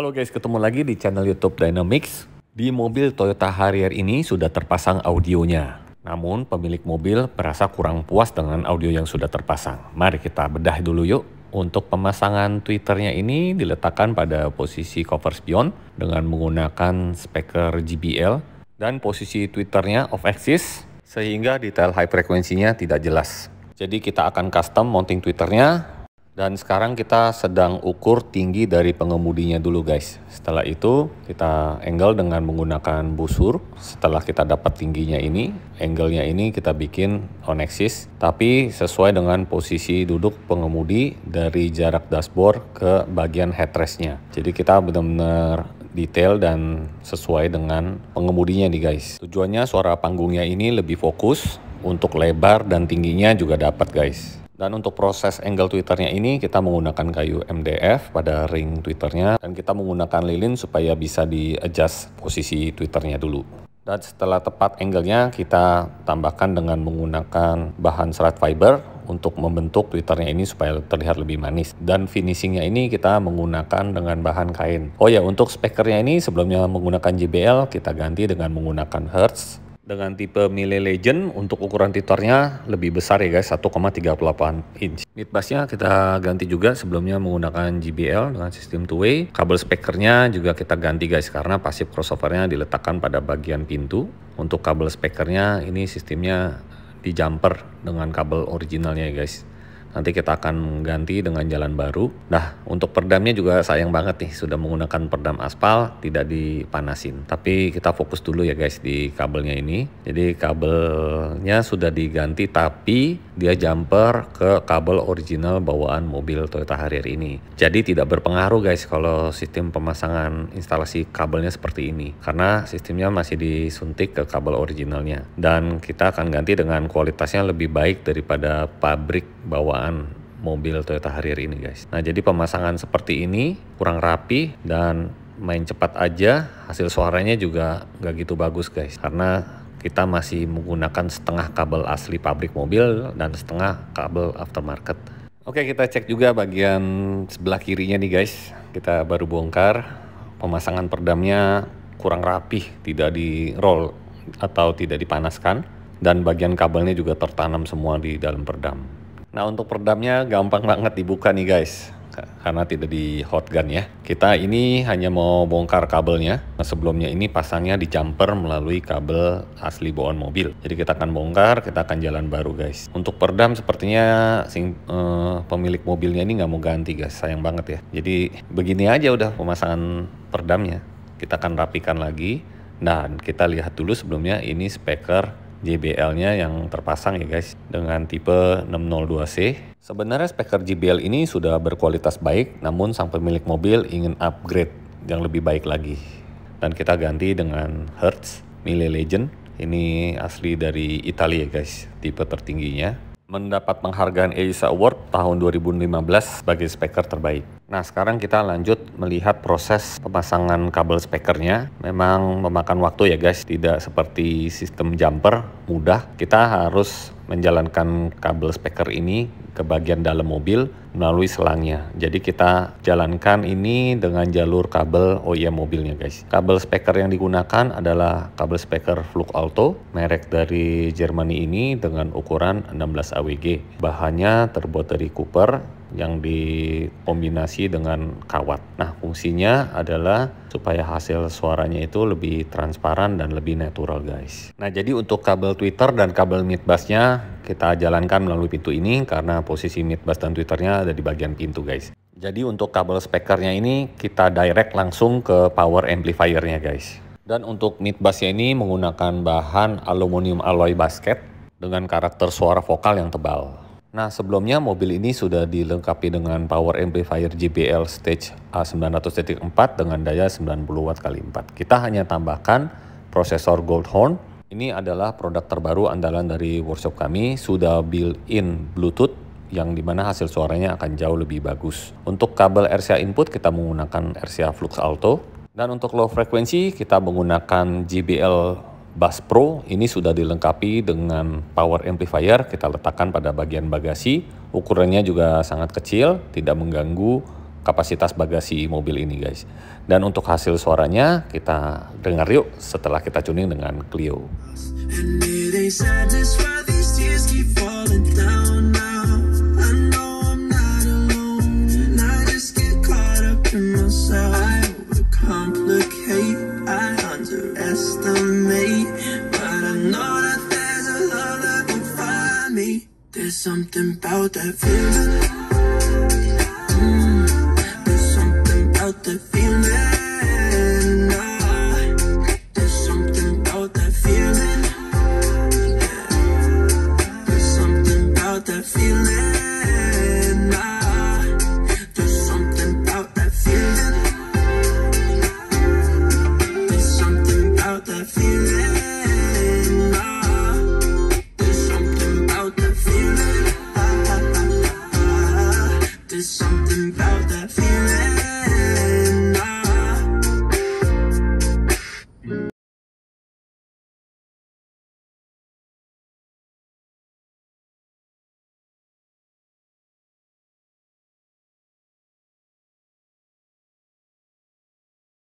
Halo guys, ketemu lagi di channel YouTube Dynamics. Di mobil Toyota Harrier ini sudah terpasang audionya. Namun pemilik mobil merasa kurang puas dengan audio yang sudah terpasang. Mari kita bedah dulu yuk. Untuk pemasangan tweeternya ini diletakkan pada posisi cover spion dengan menggunakan speaker JBL dan posisi tweeternya off axis sehingga detail high frekuensinya tidak jelas. Jadi kita akan custom mounting tweeternya dan sekarang kita sedang ukur tinggi dari pengemudinya dulu guys. Setelah itu kita angle dengan menggunakan busur. Setelah kita dapat tingginya ini, angle-nya ini kita bikin on axis. Tapi sesuai dengan posisi duduk pengemudi dari jarak dashboard ke bagian headrestnya. Jadi kita benar-benar detail dan sesuai dengan pengemudinya nih guys. Tujuannya suara panggungnya ini lebih fokus untuk lebar dan tingginya juga dapat guys. Dan untuk proses angle twitternya ini kita menggunakan kayu MDF pada ring twitternya dan kita menggunakan lilin supaya bisa di adjust posisi twitternya dulu. Dan setelah tepat angle-nya kita tambahkan dengan menggunakan bahan serat fiber untuk membentuk twitternya ini supaya terlihat lebih manis. Dan finishingnya ini kita menggunakan dengan bahan kain. Oh ya untuk spekernya ini sebelumnya menggunakan JBL kita ganti dengan menggunakan Hertz dengan tipe Mille Legend untuk ukuran titarnya lebih besar ya guys 1,38 inch midbusnya kita ganti juga sebelumnya menggunakan JBL dengan sistem two way kabel speakernya juga kita ganti guys karena pasif crossovernya diletakkan pada bagian pintu untuk kabel speakernya ini sistemnya di jumper dengan kabel originalnya ya guys Nanti kita akan ganti dengan jalan baru. Nah, untuk perdamnya juga sayang banget nih, sudah menggunakan perdam aspal, tidak dipanasin. Tapi kita fokus dulu ya guys di kabelnya ini. Jadi kabelnya sudah diganti, tapi dia jumper ke kabel original bawaan mobil Toyota Harrier ini. Jadi tidak berpengaruh guys kalau sistem pemasangan instalasi kabelnya seperti ini karena sistemnya masih disuntik ke kabel originalnya dan kita akan ganti dengan kualitasnya lebih baik daripada pabrik bawaan mobil Toyota Harrier ini guys. Nah jadi pemasangan seperti ini kurang rapi dan main cepat aja hasil suaranya juga nggak gitu bagus guys karena kita masih menggunakan setengah kabel asli pabrik mobil dan setengah kabel aftermarket. Oke, kita cek juga bagian sebelah kirinya nih guys. Kita baru bongkar. Pemasangan perdamnya kurang rapih, tidak di roll atau tidak dipanaskan dan bagian kabelnya juga tertanam semua di dalam perdam. Nah, untuk perdamnya gampang banget dibuka nih guys karena tidak di hot gun ya. Kita ini hanya mau bongkar kabelnya. Nah, sebelumnya ini pasangnya di jumper melalui kabel asli bawaan mobil. Jadi kita akan bongkar, kita akan jalan baru guys. Untuk perdam sepertinya sing, eh, pemilik mobilnya ini nggak mau ganti guys, sayang banget ya. Jadi begini aja udah pemasangan perdamnya. Kita akan rapikan lagi. dan kita lihat dulu sebelumnya ini speaker JBL-nya yang terpasang ya guys dengan tipe 602C. Sebenarnya speaker JBL ini sudah berkualitas baik namun sang pemilik mobil ingin upgrade yang lebih baik lagi. Dan kita ganti dengan Hertz Mille Legend. Ini asli dari Italia guys, tipe tertingginya mendapat penghargaan Asia Award tahun 2015 sebagai speaker terbaik. Nah sekarang kita lanjut melihat proses pemasangan kabel speakernya. Memang memakan waktu ya guys, tidak seperti sistem jumper mudah. Kita harus menjalankan kabel speaker ini ke bagian dalam mobil melalui selangnya. Jadi kita jalankan ini dengan jalur kabel OEM mobilnya guys. Kabel speaker yang digunakan adalah kabel speaker Fluke Alto merek dari Germany ini dengan ukuran 16 AWG. Bahannya terbuat dari Cooper yang dikombinasi dengan kawat. Nah, fungsinya adalah supaya hasil suaranya itu lebih transparan dan lebih natural, guys. Nah, jadi untuk kabel tweeter dan kabel midbusnya kita jalankan melalui pintu ini karena posisi midbus dan tweeternya ada di bagian pintu, guys. Jadi untuk kabel speakernya ini kita direct langsung ke power amplifiernya, guys. Dan untuk midbusnya ini menggunakan bahan aluminium alloy basket dengan karakter suara vokal yang tebal. Nah, sebelumnya mobil ini sudah dilengkapi dengan power amplifier JBL Stage A900.4 dengan daya 90 watt kali 4. Kita hanya tambahkan prosesor Goldhorn. Ini adalah produk terbaru andalan dari workshop kami, sudah built-in Bluetooth yang dimana hasil suaranya akan jauh lebih bagus. Untuk kabel RCA input kita menggunakan RCA Flux Alto dan untuk low frequency kita menggunakan JBL Bass Pro ini sudah dilengkapi dengan power amplifier, kita letakkan pada bagian bagasi. Ukurannya juga sangat kecil, tidak mengganggu kapasitas bagasi mobil ini guys. Dan untuk hasil suaranya kita dengar yuk setelah kita tuning dengan Clio. something about that feeling